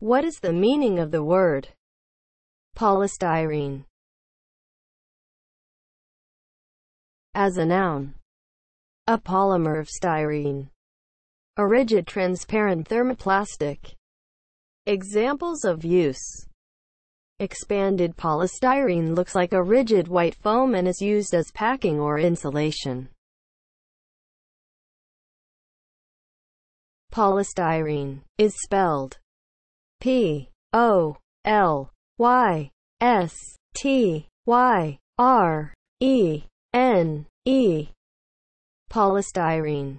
What is the meaning of the word polystyrene? As a noun, a polymer of styrene, a rigid transparent thermoplastic. Examples of use Expanded polystyrene looks like a rigid white foam and is used as packing or insulation. Polystyrene is spelled P O L Y S T Y R E N E polystyrene